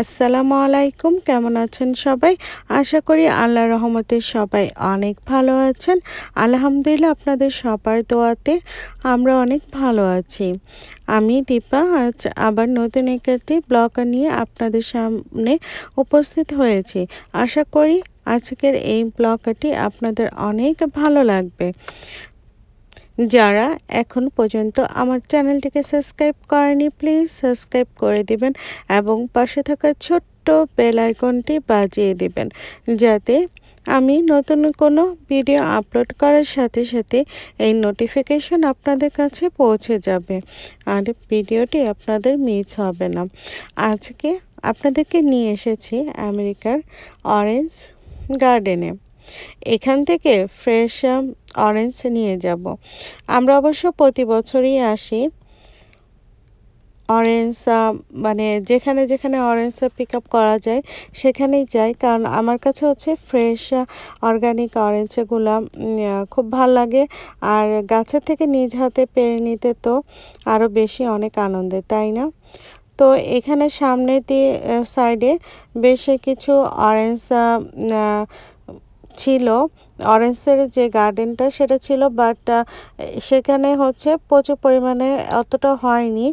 আসসালামু আলাইকুম কেমন আছেন সবাই আশা করি আল্লাহ রহমতে সবাই অনেক ভালো আছেন আলহামদুলিল্লাহ আপনাদের সবার দোয়াতে আমরা অনেক ভালো আছি আমি দীপা আজ আবার নতুন একটি ব্লগ নিয়ে আপনাদের সামনে উপস্থিত হয়েছি আশা করি আজকের এই ব্লগটি আপনাদের অনেক ভালো লাগবে যারা এখন পর্যন্ত আমার চ্যানেলটিকে সাবস্ক্রাইব করেনি প্লিজ সাবস্ক্রাইব করে দিবেন এবং পাশে থাকা ছোট্ট বেল আইকনটি বাজিয়ে দিবেন যাতে আমি নতুন কোনো ভিডিও আপলোড করার সাথে সাথে এই নোটিফিকেশন আপনাদের কাছে পৌঁছে যাবে আর ভিডিওটি আপনাদের মিস হবে না আজকে আপনাদেরকে নিয়ে এসেছি আমেরিকার অরেঞ্জ গার্ডেনে এখান থেকে ফ্রেশ অরেঞ্জ নিয়ে যাব আমরা অবশ্য প্রতি বছরই আসি অরেঞ্জ মানে যেখানে যেখানে অরেঞ্জ পিক আপ করা যায় সেখানেই যাই কারণ আমার কাছে হচ্ছে ফ্রেশ অর্গানিক অরেঞ্জগুলো খুব ভাল লাগে আর গাছের থেকে নিজ হাতে পেরে নিতে তো আরও বেশি অনেক আনন্দে তাই না তো এখানে সামনে দিয়ে সাইডে বেশ কিছু অরেঞ্জ ছিল অরেঞ্জের যে গার্ডেনটা সেটা ছিল বাট সেখানে হচ্ছে প্রচুর পরিমাণে অতটা হয়নি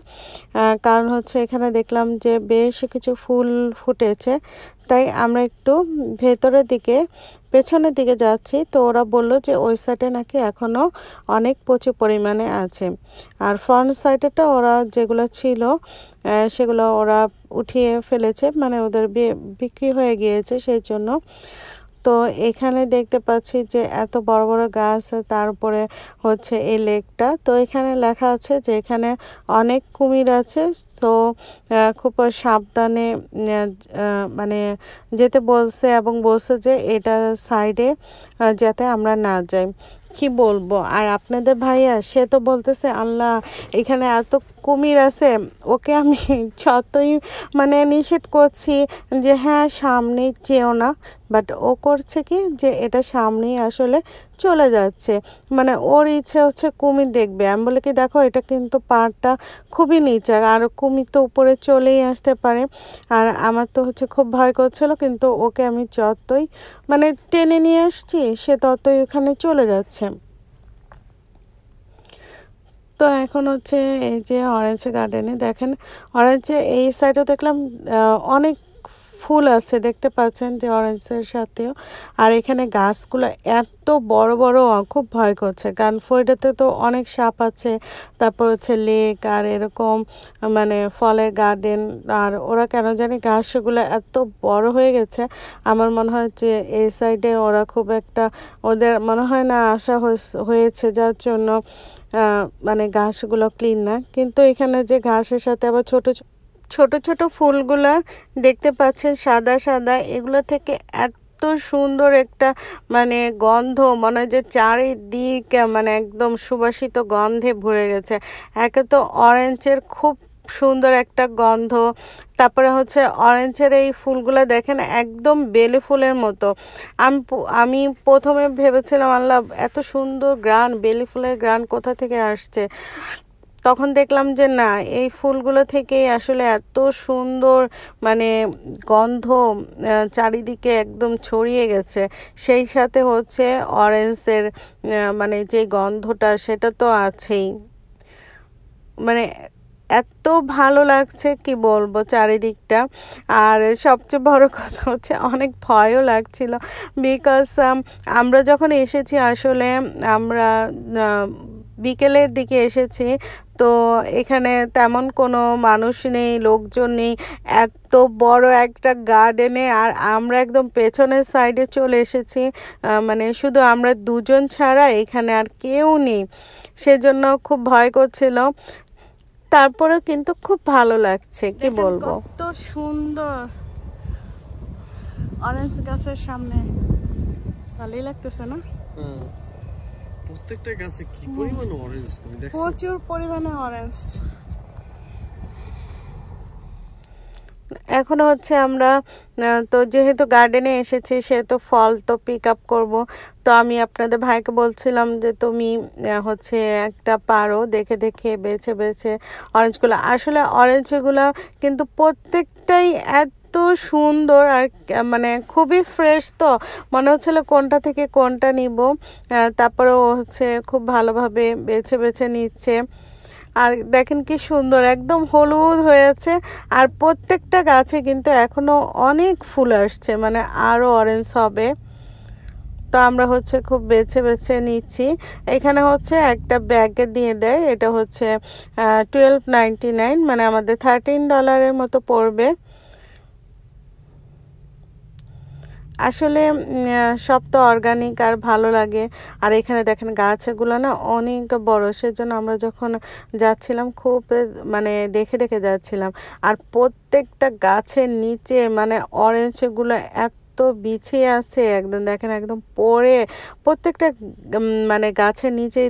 কারণ হচ্ছে এখানে দেখলাম যে বেশ কিছু ফুল ফুটেছে তাই আমরা একটু ভেতরের দিকে পেছনের দিকে যাচ্ছি তো ওরা বলল যে ওই সাইডে নাকি এখনও অনেক প্রচুর পরিমাণে আছে আর ফ্রন্ট সাইডেটা ওরা যেগুলো ছিল সেগুলো ওরা উঠিয়ে ফেলেছে মানে ওদের বিক্রি হয়ে গিয়েছে সেই জন্য তো এখানে দেখতে পাচ্ছি যে এত বড় বড় গাছ তারপরে হচ্ছে এই লেকটা তো এখানে লেখা আছে যে এখানে অনেক কুমির আছে তো খুব সাবধানে মানে যেতে বলছে এবং বলছে যে এটার সাইডে যাতে আমরা না যাই কি বলবো আর আপনাদের ভাইয়া সে তো বলতেছে আল্লাহ এখানে এত কুমির আছে ওকে আমি যতই মানে নিষেধ করছি যে হ্যাঁ সামনে চেও না বাট ও করছে কি যে এটা সামনেই আসলে চলে যাচ্ছে মানে ওর ইচ্ছে হচ্ছে কুমির দেখবে আমি বলে কি দেখো এটা কিন্তু পাড়টা খুবই নিচে আর কুমির তো উপরে চলেই আসতে পারে আর আমার তো হচ্ছে খুব ভয় করছিল কিন্তু ওকে আমি যতই মানে টেনে নিয়ে আসছি সে ততই ওখানে চলে যাচ্ছে তো এখন হচ্ছে এই যে অরেঞ্জ গার্ডেনে দেখেন অরেঞ্জে এই সাইডেও দেখলাম অনেক ফুল আছে দেখতে পাচ্ছেন যে অরেঞ্জের সাথেও আর এখানে গাছগুলো এত বড় বড় খুব ভয় করছে কারণ ফয়েডাতে তো অনেক সাপ আছে তারপর হচ্ছে লেক আর এরকম মানে ফলের গার্ডেন আর ওরা কেন জানি গাছগুলো এত বড় হয়ে গেছে আমার মনে হয় যে এই সাইডে ওরা খুব একটা ওদের মনে হয় না আসা হয়েছে যার জন্য মানে গাছগুলো ক্লিন না কিন্তু এখানে যে ঘাসের সাথে আবার ছোটো ছোটো ছোট ছোট ফুলগুলা দেখতে পাচ্ছেন সাদা সাদা এগুলো থেকে এত এত সুন্দর একটা মানে গন্ধ মনে হয় যে চারিদিক মানে একদম সুবাসিত গন্ধে ভরে গেছে একে তো অরেঞ্জের খুব সুন্দর একটা গন্ধ তারপরে হচ্ছে অরেঞ্জের এই ফুলগুলো দেখেন একদম বেলে ফুলের মতো আমি আমি প্রথমে ভেবেছিলাম আল্লাহ এত সুন্দর গ্রান বেলি ফুলের গ্রান কোথা থেকে আসছে তখন দেখলাম যে না এই ফুলগুলো থেকে আসলে এত সুন্দর মানে গন্ধ চারিদিকে একদম ছড়িয়ে গেছে সেই সাথে হচ্ছে অরেঞ্জের মানে যে গন্ধটা সেটা তো আছেই মানে এত ভালো লাগছে কি বলবো চারিদিকটা আর সবচেয়ে বড় কথা হচ্ছে অনেক ভয়ও লাগছিল বিকজ আমরা যখন এসেছি আসলে আমরা বিকেলের দিকে এসেছি তো এখানে তেমন কোনো মানুষ নেই লোকজন নেই এত বড় একটা গার্ডেনে আর আমরা একদম পেছনের সাইডে চলে এসেছি মানে শুধু আমরা দুজন ছাড়া এখানে আর কেউ নেই সেজন্য খুব ভয় করছিল তারপরেও কিন্তু খুব ভালো লাগছে কি বলবো তো সুন্দর অরেঞ্জ গাছের সামনে ভালোই লাগতেছে না প্রত্যেকটা গাছে কি পরিমাণ অরেঞ্জ তুমি দেখো প্রচুর পরিমাণে অরেঞ্জ এখন হচ্ছে আমরা তো যেহেতু গার্ডেনে এসেছি সেহেতু ফল তো পিক আপ করবো তো আমি আপনাদের ভাইকে বলছিলাম যে তুমি হচ্ছে একটা পারো দেখে দেখে বেছে বেছে অরেঞ্জগুলো আসলে অরেঞ্জগুলো কিন্তু প্রত্যেকটাই এত এত সুন্দর আর মানে খুবই ফ্রেশ তো মনে হচ্ছিল কোনটা থেকে কোনটা নিব তারপরে হচ্ছে খুব ভালোভাবে বেছে বেছে নিচ্ছে আর দেখেন কি সুন্দর একদম হলুদ হয়েছে আর প্রত্যেকটা গাছে কিন্তু এখনও অনেক ফুল আসছে মানে আরও অরেঞ্জ হবে তো আমরা হচ্ছে খুব বেছে বেছে নিচ্ছি এখানে হচ্ছে একটা ব্যাগে দিয়ে দেয় এটা হচ্ছে টুয়েলভ নাইনটি মানে আমাদের থার্টিন ডলারের মতো পড়বে আসলে সব তো অর্গানিক আর ভালো লাগে আর এখানে দেখেন গাছগুলো না অনেক বড় সেজন্য আমরা যখন যাচ্ছিলাম খুব মানে দেখে দেখে যাচ্ছিলাম আর প্রত্যেকটা গাছের নিচে মানে অরেঞ্জগুলো এত তো বিছিয়ে আছে একদম দেখেন একদম পরে প্রত্যেকটা মানে গাছের নিচেই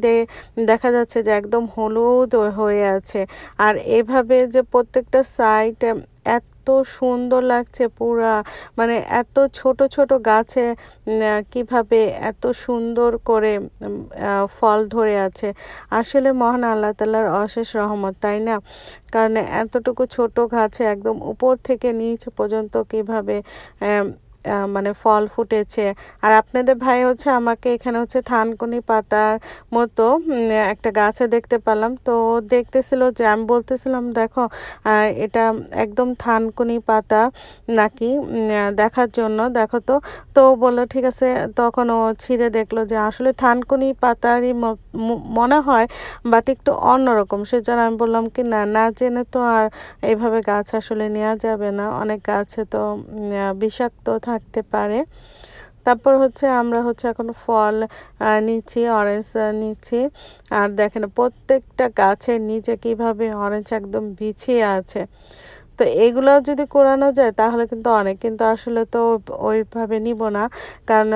দেখা যাচ্ছে যে একদম হলুদ হয়ে আছে আর এভাবে যে প্রত্যেকটা সাইড সুন্দর লাগছে পুরা মানে এত ছোট ছোট গাছে কিভাবে এত সুন্দর করে ফল ধরে আছে আসলে মহান আল্লাহ তাল্লার অশেষ রহমত তাই না কারণ এতটুকু ছোট গাছে একদম উপর থেকে নিচ পর্যন্ত কিভাবে মানে ফল ফুটেছে আর আপনাদের ভাই হচ্ছে আমাকে এখানে হচ্ছে থানকুনি পাতার মতো একটা গাছে দেখতে পেলাম তো দেখতেছিল যে আমি বলতেছিলাম দেখো এটা একদম থানকুনি পাতা নাকি দেখার জন্য দেখো তো তো বললো ঠিক আছে তখন ও ছিঁড়ে দেখলো যে আসলে থানকুনি পাতারই মনে হয় বাট একটু অন্যরকম সেজন্য আমি বললাম কি না না জেনে তো আর এইভাবে গাছ আসলে নেওয়া যাবে না অনেক গাছে তো বিষাক্ত থাকতে পারে তারপর হচ্ছে আমরা হচ্ছে এখন ফল নিচ্ছি অরেঞ্জ নিচ্ছি আর দেখেন প্রত্যেকটা গাছের নিচে কিভাবে অরেঞ্জ একদম বিছিয়ে আছে তো এগুলো যদি কোরানো যায় তাহলে কিন্তু অনেক কিন্তু আসলে তো ওইভাবে নিব না কারণ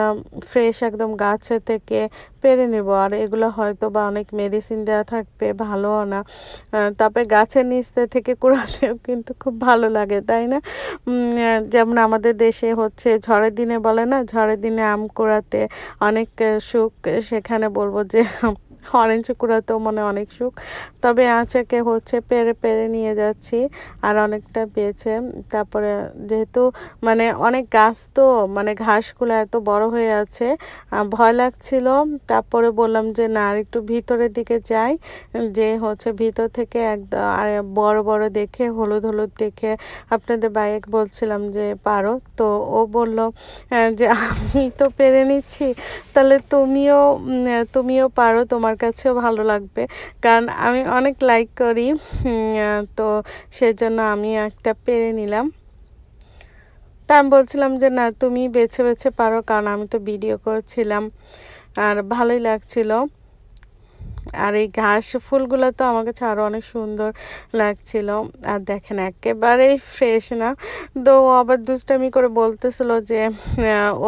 ফ্রেশ একদম গাছে থেকে পেরে নেব আর এগুলো হয়তো বা অনেক মেডিসিন দেওয়া থাকবে ভালোও না তবে গাছের নিচ থেকে কুড়াতেও কিন্তু খুব ভালো লাগে তাই না যেমন আমাদের দেশে হচ্ছে ঝড়ের দিনে বলে না ঝড়ের দিনে আম কোড়াতে অনেক সুখ সেখানে বলবো যে অরেঞ্জ কুড়াতেও মনে অনেক সুখ তবে আচাকে হচ্ছে পেরে পেরে নিয়ে যাচ্ছি আর অনেকটা পেয়েছে তারপরে যেহেতু মানে অনেক গাছ তো মানে ঘাসগুলো এত বড় হয়ে আছে ভয় লাগছিল তারপরে বললাম যে না আর একটু ভিতরের দিকে যাই যে হচ্ছে ভিতর থেকে একদম আর বড় বড় দেখে হলুদ হলুদ দেখে আপনাদের বাইক বলছিলাম যে পারো তো ও বলল হ্যাঁ, যে আমি তো পেরে নিচ্ছি তাহলে তুমিও তুমিও পারো তোমার আমার কাছেও ভালো লাগবে কারণ আমি অনেক লাইক করি তো সেজন্য আমি একটা পেরে নিলাম তা আমি বলছিলাম যে না তুমি বেছে বেছে পারো কারণ আমি তো ভিডিও করছিলাম আর ভালোই লাগছিলো আর এই ঘাস ফুলগুলো তো আমার কাছে আরও অনেক সুন্দর লাগছিল আর দেখেন একেবারেই ফ্রেশ না তো ও আবার দুষ্টামি করে বলতেছিল যে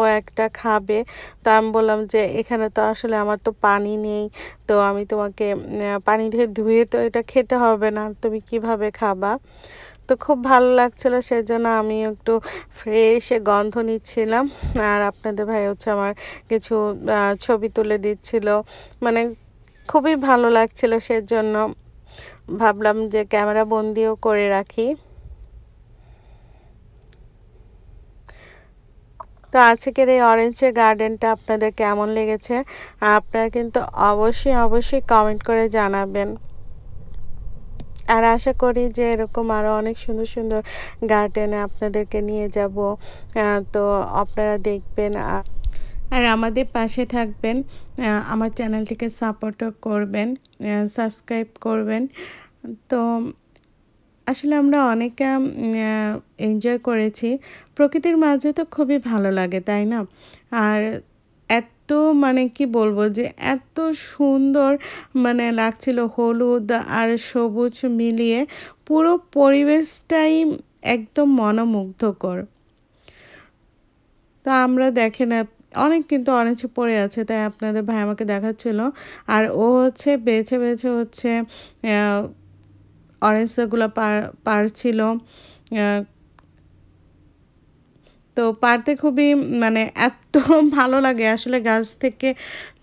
ও একটা খাবে তো আমি বললাম যে এখানে তো আসলে আমার তো পানি নেই তো আমি তোমাকে পানি ধুয়ে ধুয়ে তো এটা খেতে হবে না তুমি কিভাবে খাবা তো খুব ভালো লাগছিল সেজন্য আমি একটু ফ্রেশে গন্ধ নিচ্ছিলাম আর আপনাদের ভাই হচ্ছে আমার কিছু ছবি তুলে দিচ্ছিল মানে খুবই ভালো লাগছিল সেজন্য ভাবলাম যে ক্যামেরা বন্দিও করে রাখি তো আজকের এই অরেঞ্জের গার্ডেনটা আপনাদের কেমন লেগেছে আপনারা কিন্তু অবশ্যই অবশ্যই কমেন্ট করে জানাবেন আর আশা করি যে এরকম আরও অনেক সুন্দর সুন্দর গার্ডেনে আপনাদেরকে নিয়ে যাব তো আপনারা দেখবেন আর আমাদের পাশে থাকবেন আমার চ্যানেলটিকে সাপোর্টও করবেন সাবস্ক্রাইব করবেন তো আসলে আমরা অনেকে এনজয় করেছি প্রকৃতির মাঝে তো খুবই ভালো লাগে তাই না আর এত মানে কি বলবো যে এত সুন্দর মানে লাগছিল হলুদ আর সবুজ মিলিয়ে পুরো পরিবেশটাই একদম মনোমুগ্ধকর তা আমরা দেখেন অনেক কিন্তু অরেঞ্জ পড়ে আছে তাই আপনাদের ভাই আমাকে দেখাচ্ছিল আর ও হচ্ছে বেছে বেছে হচ্ছে অরেঞ্জগুলো পারছিল তো পারতে খুবই মানে এত ভালো লাগে আসলে গাছ থেকে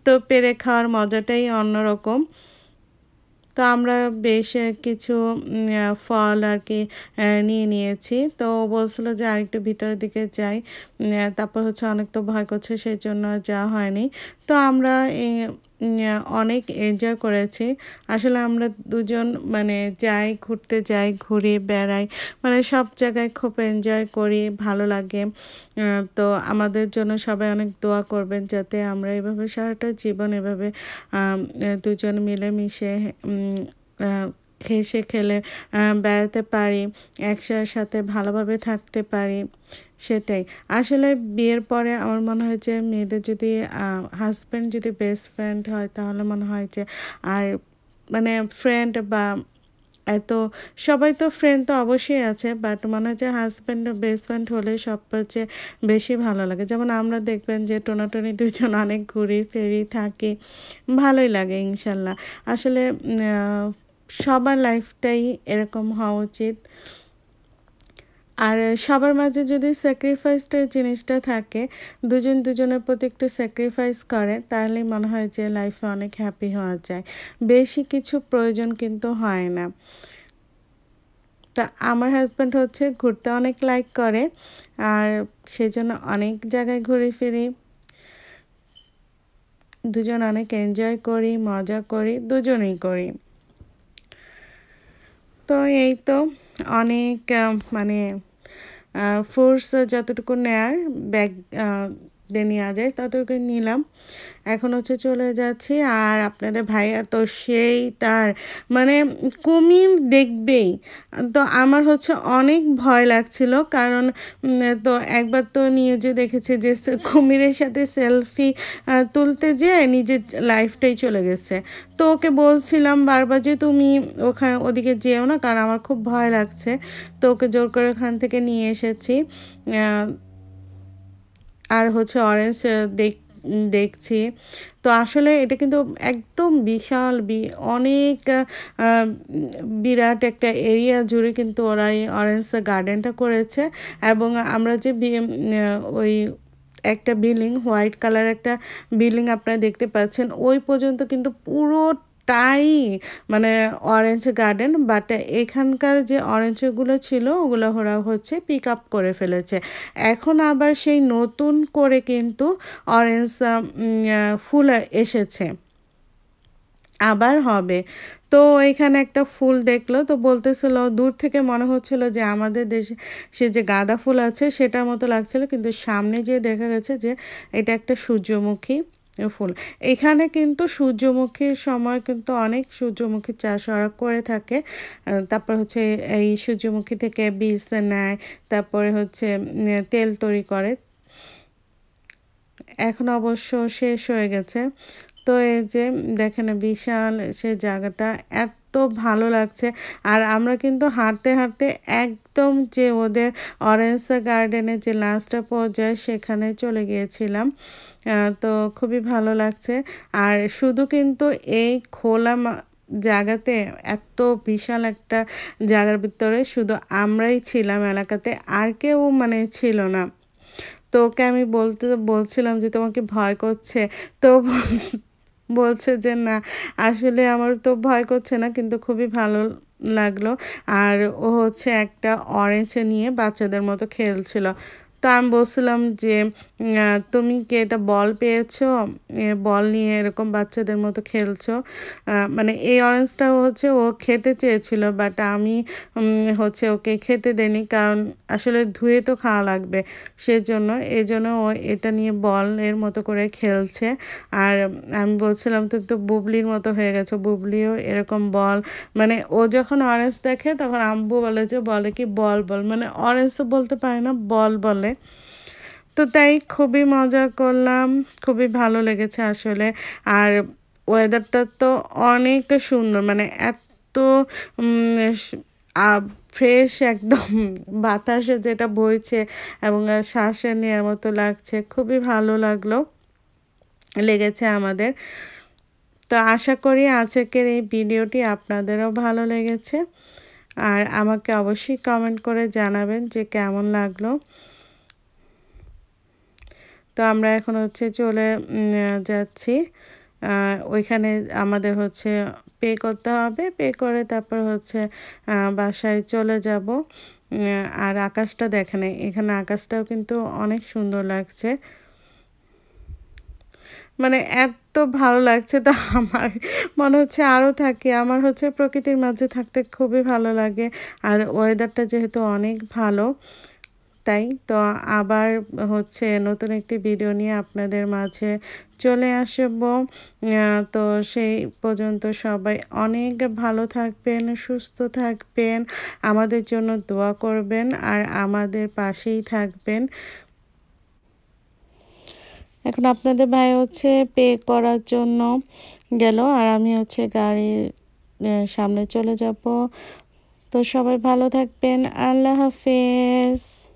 তো পেরে খাওয়ার মজাটাই অন্যরকম তো আমরা বেশ কিছু ফল আর কি নিয়ে নিয়েছি তো বলছিল যে আরেকটু ভিতরের দিকে যাই তারপর হচ্ছে অনেক তো ভয় করছে সেই জন্য যাওয়া হয়নি তো আমরা এই অনেক এনজয় করেছি আসলে আমরা দুজন মানে যাই ঘুরতে যাই ঘুরে বেড়াই মানে সব জায়গায় খুব এনজয় করি ভালো লাগে তো আমাদের জন্য সবাই অনেক দোয়া করবেন যাতে আমরা এভাবে সারাটা জীবন এভাবে দুজন মিলেমিশে হেসে খেলে বেড়াতে পারি একসার সাথে ভালোভাবে থাকতে পারি সেটাই আসলে বিয়ের পরে আমার মনে হয় যে মেয়েদের যদি হাজব্যান্ড যদি বেস্ট ফ্রেন্ড হয় তাহলে মনে হয় যে আর মানে ফ্রেন্ড বা এত সবাই তো ফ্রেন্ড তো অবশ্যই আছে বাট মনে হয় যে হাজব্যান্ড বেস্ট ফ্রেন্ড হলে সবচেয়ে বেশি ভালো লাগে যেমন আমরা দেখবেন যে টোনাটনি দুজন অনেক ঘুরি ফেরি থাকি ভালোই লাগে ইনশাল্লাহ আসলে সবার লাইফটাই এরকম হওয়া উচিত আর সবার মাঝে যদি স্যাক্রিফাইসটা জিনিসটা থাকে দুজন দুজনের প্রতি একটু স্যাক্রিফাইস করে তাহলে মনে হয় যে লাইফে অনেক হ্যাপি হওয়া যায় বেশি কিছু প্রয়োজন কিন্তু হয় না তা আমার হাজব্যান্ড হচ্ছে ঘুরতে অনেক লাইক করে আর সেজন্য অনেক জায়গায় ঘুরে ফিরি দুজন অনেক এনজয় করি মজা করি দুজনেই করি তো এই তো অনেক মানে ফোর্স যতটুকু নেয়ার ব্যাগ নেওয়া যায় ততটুকু নিলাম এখন হচ্ছে চলে যাচ্ছি আর আপনাদের ভাইয়া তো সেই তার মানে কুমির দেখবেই তো আমার হচ্ছে অনেক ভয় লাগছিল কারণ তো একবার তো নিউজে দেখেছি যে কুমিরের সাথে সেলফি তুলতে যেয়ে নিজের লাইফটাই চলে গেছে তো ওকে বলছিলাম বারবার যে তুমি ওখানে ওদিকে যেও না কারণ আমার খুব ভয় লাগছে তো ওকে জোর করে ওখান থেকে নিয়ে এসেছি আর হচ্ছে অরেঞ্জ দেখ দেখছি তো আসলে এটা কিন্তু একদম বিশাল বি অনেক বিরাট একটা এরিয়া জুড়ে কিন্তু ওরা এই অরেঞ্জ গার্ডেনটা করেছে এবং আমরা যে ওই একটা বিল্ডিং হোয়াইট কালার একটা বিল্ডিং আপনারা দেখতে পাচ্ছেন ওই পর্যন্ত কিন্তু পুরো টাই মানে অরেঞ্জ গার্ডেন বাট এখানকার যে অরেঞ্জগুলো ছিল ওগুলো ওরা হচ্ছে পিক আপ করে ফেলেছে এখন আবার সেই নতুন করে কিন্তু অরেঞ্জ ফুল এসেছে আবার হবে তো এখানে একটা ফুল দেখলো তো বলতেছিল দূর থেকে মনে হচ্ছিল যে আমাদের দেশে সে যে গাঁদা ফুল আছে সেটার মতো লাগছিল কিন্তু সামনে যে দেখা গেছে যে এটা একটা সূর্যমুখী ফুল এখানে কিন্তু সূর্যমুখীর সময় কিন্তু অনেক সূর্যমুখী চাষ ওরা করে থাকে তারপর হচ্ছে এই সূর্যমুখী থেকে বীজ নেয় তারপরে হচ্ছে তেল তৈরি করে এখন অবশ্য শেষ হয়ে গেছে তো এই যে দেখেন বিশাল সে জায়গাটা এত এত ভালো লাগছে আর আমরা কিন্তু হাঁটতে হাঁটতে একদম যে ওদের অরেঞ্জ গার্ডেনের যে লাস্টটা পর্যায়ে সেখানে চলে গিয়েছিলাম তো খুবই ভালো লাগছে আর শুধু কিন্তু এই খোলা জায়গাতে এত বিশাল একটা জায়গার ভিতরে শুধু আমরাই ছিলাম এলাকাতে আর কেউ মানে ছিল না তো ওকে আমি বলতে বলছিলাম যে তোমাকে ভয় করছে তো বলছে যে না আসলে আমার তো ভয় করছে না কিন্তু খুবই ভালো লাগলো আর ও হচ্ছে একটা অরেঞ্জে নিয়ে বাচ্চাদের মতো খেলছিল তো আমি বলছিলাম যে তুমি কি এটা বল পেয়েছো বল নিয়ে এরকম বাচ্চাদের মতো খেলছো মানে এই অরেঞ্জটা হচ্ছে ও খেতে চেয়েছিল বাট আমি হচ্ছে ওকে খেতে দেনি কারণ আসলে ধুয়ে তো খাওয়া লাগবে সেজন্য এই জন্য ও এটা নিয়ে বল এর মতো করে খেলছে আর আমি বলছিলাম তুমি তো বুবলির মতো হয়ে গেছো বুবলিও এরকম বল মানে ও যখন অরেঞ্জ দেখে তখন আম্বু বলে যে বলে কি বল বল মানে অরেঞ্জ বলতে পারে না বল বলে তো তাই খুবই মজা করলাম খুবই ভালো লেগেছে আসলে আর ওয়েদারটা তো অনেক সুন্দর মানে এত ফ্রেশ একদম বাতাসে যেটা বইছে এবং শ্বাসে নেওয়ার মতো লাগছে খুবই ভালো লাগলো লেগেছে আমাদের তো আশা করি আজকের এই ভিডিওটি আপনাদেরও ভালো লেগেছে আর আমাকে অবশ্যই কমেন্ট করে জানাবেন যে কেমন লাগলো তো আমরা এখন হচ্ছে চলে যাচ্ছি ওইখানে আমাদের হচ্ছে পে করতে হবে পে করে তারপর হচ্ছে বাসায় চলে যাব আর আকাশটা নেই এখানে আকাশটাও কিন্তু অনেক সুন্দর লাগছে মানে এত ভালো লাগছে তা আমার মনে হচ্ছে আরও থাকি আমার হচ্ছে প্রকৃতির মাঝে থাকতে খুবই ভালো লাগে আর ওয়েদারটা যেহেতু অনেক ভালো তাই তো আবার হচ্ছে নতুন একটি ভিডিও নিয়ে আপনাদের মাঝে চলে আসব তো সেই পর্যন্ত সবাই অনেক ভালো থাকবেন সুস্থ থাকবেন আমাদের জন্য দোয়া করবেন আর আমাদের পাশেই থাকবেন এখন আপনাদের ভাই হচ্ছে পে করার জন্য গেল আর আমি হচ্ছে গাড়ির সামনে চলে যাব তো সবাই ভালো থাকবেন আল্লাহ হাফেজ